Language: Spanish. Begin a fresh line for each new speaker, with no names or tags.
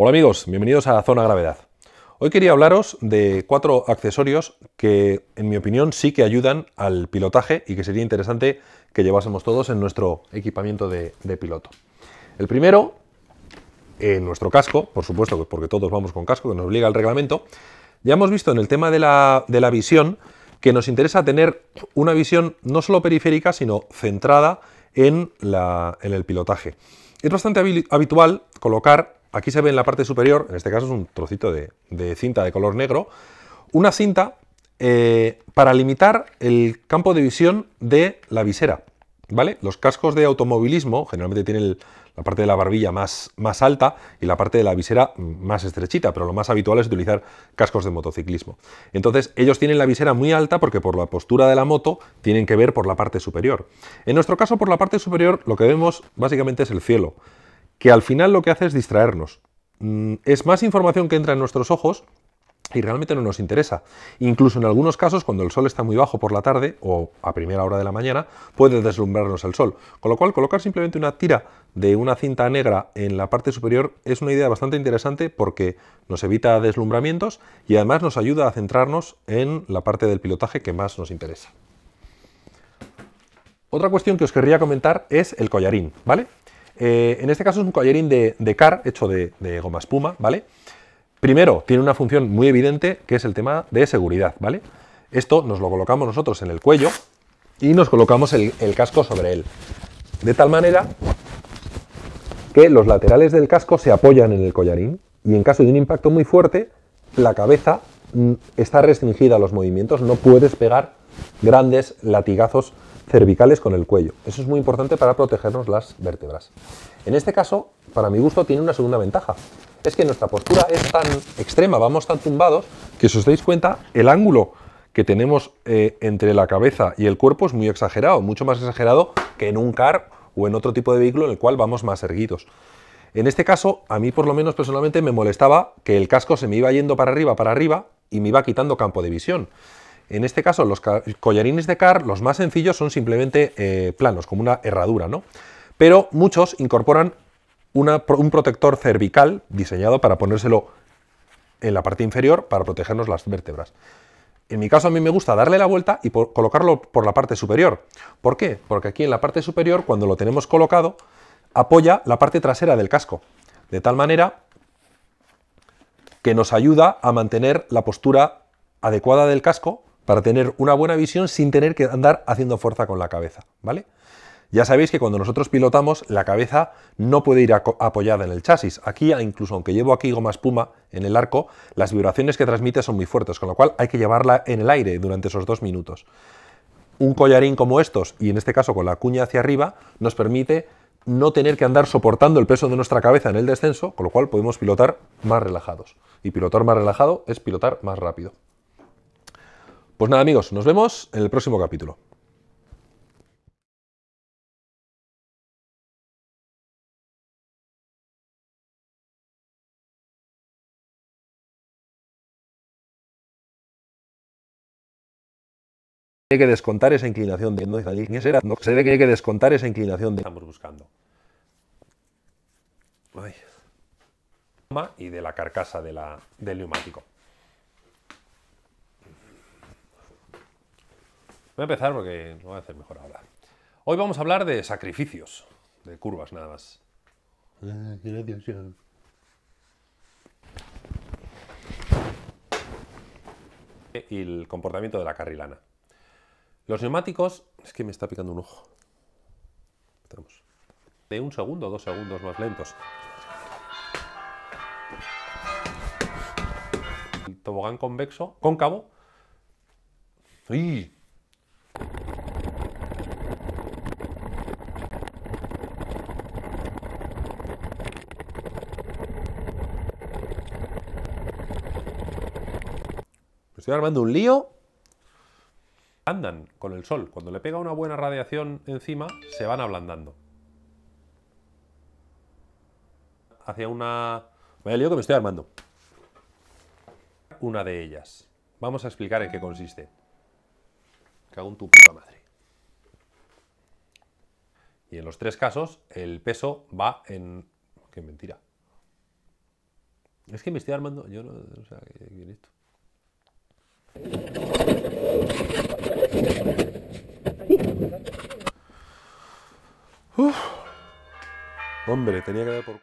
Hola amigos, bienvenidos a Zona Gravedad. Hoy quería hablaros de cuatro accesorios que, en mi opinión, sí que ayudan al pilotaje y que sería interesante que llevásemos todos en nuestro equipamiento de, piloto. El primero, en nuestro casco, por supuesto, porque todos vamos con casco, que nos obliga el reglamento. Ya hemos visto en el tema de la, visión que nos interesa tener una visión no solo periférica, sino centrada en, en el pilotaje. Es bastante habitual colocar aquí se ve en la parte superior, en este caso es un trocito de, cinta de color negro, una cinta eh, para limitar el campo de visión de la visera. ¿Vale? Los cascos de automovilismo generalmente tienen la parte de la barbilla más, alta y la parte de la visera más estrechita, pero lo más habitual es utilizar cascos de motociclismo. Entonces, ellos tienen la visera muy alta porque por la postura de la moto tienen que ver por la parte superior. En nuestro caso, por la parte superior, lo que vemos básicamente es el cielo que al final lo que hace es distraernos. Mm, es más información que entra en nuestros ojos y realmente no nos interesa. Incluso en algunos casos, cuando el sol está muy bajo por la tarde o a primera hora de la mañana, puede deslumbrarnos el sol. Con lo cual, colocar simplemente una tira de una cinta negra en la parte superior es una idea bastante interesante porque nos evita deslumbramientos y además nos ayuda a centrarnos en la parte del pilotaje que más nos interesa. Otra cuestión que os querría comentar es el collarín, ¿vale? Eh, en este caso es un collarín de, car hecho de, goma espuma, ¿vale? Primero, tiene una función muy evidente que es el tema de seguridad, ¿vale? Esto nos lo colocamos nosotros en el cuello y nos colocamos el, el casco sobre él. De tal manera que los laterales del casco se apoyan en el collarín y en caso de un impacto muy fuerte, la cabeza mm, está restringida a los movimientos, no puedes pegar grandes latigazos cervicales con el cuello. Eso es muy importante para protegernos las vértebras. En este caso, para mi gusto, tiene una segunda ventaja. Es que nuestra postura es tan extrema, vamos tan tumbados, que si os dais cuenta, el ángulo que tenemos eh, entre la cabeza y el cuerpo es muy exagerado, mucho más exagerado que en un car o en otro tipo de vehículo en el cual vamos más erguidos. En este caso, a mí por lo menos personalmente me molestaba que el casco se me iba yendo para arriba, para arriba y me iba quitando campo de visión. En este caso, los collarines de car, los más sencillos, son simplemente eh, planos, como una herradura, ¿no? Pero muchos incorporan un protector cervical diseñado para ponérselo en la parte inferior para protegernos las vértebras. En mi caso a mí me gusta darle la vuelta y colocarlo por la parte superior. ¿Por qué? Porque aquí en la parte superior, cuando lo tenemos colocado, apoya la parte trasera del casco, de tal manera que nos ayuda a mantener la postura adecuada del casco para tener una buena visión sin tener que andar haciendo fuerza con la cabeza, ¿vale? Ya sabéis que cuando nosotros pilotamos, la cabeza no puede ir apoyada en el chasis. Aquí, incluso aunque llevo aquí goma espuma en el arco, las vibraciones que transmite son muy fuertes, con lo cual hay que llevarla en el aire durante esos dos minutos. Un collarín como estos, y en este caso con la cuña hacia arriba, nos permite no tener que andar soportando el peso de nuestra cabeza en el descenso, con lo cual podemos pilotar más relajados. Y pilotar más relajado es pilotar más rápido. Pues nada amigos, nos vemos en el próximo capítulo. que descontar esa inclinación de no será no se ve que hay que descontar esa inclinación de estamos buscando Ay. y de la carcasa de la, del neumático Voy a empezar porque lo voy a hacer mejor ahora. Hoy vamos a hablar de sacrificios, de curvas nada más. Ah, Gracias, señor. Y el comportamiento de la carrilana. Los neumáticos... Es que me está picando un ojo. De un segundo, dos segundos más lentos. El tobogán convexo, cóncavo. ¡Uy! estoy armando un lío. Andan con el sol. Cuando le pega una buena radiación encima, se van ablandando. Hacia una... Vaya lío que me estoy armando. Una de ellas. Vamos a explicar en qué consiste. Cago en tu puta madre. Y en los tres casos, el peso va en... ¡Qué mentira! Es que me estoy armando... Yo no, sé qué esto. Hombre, tenía que dar por...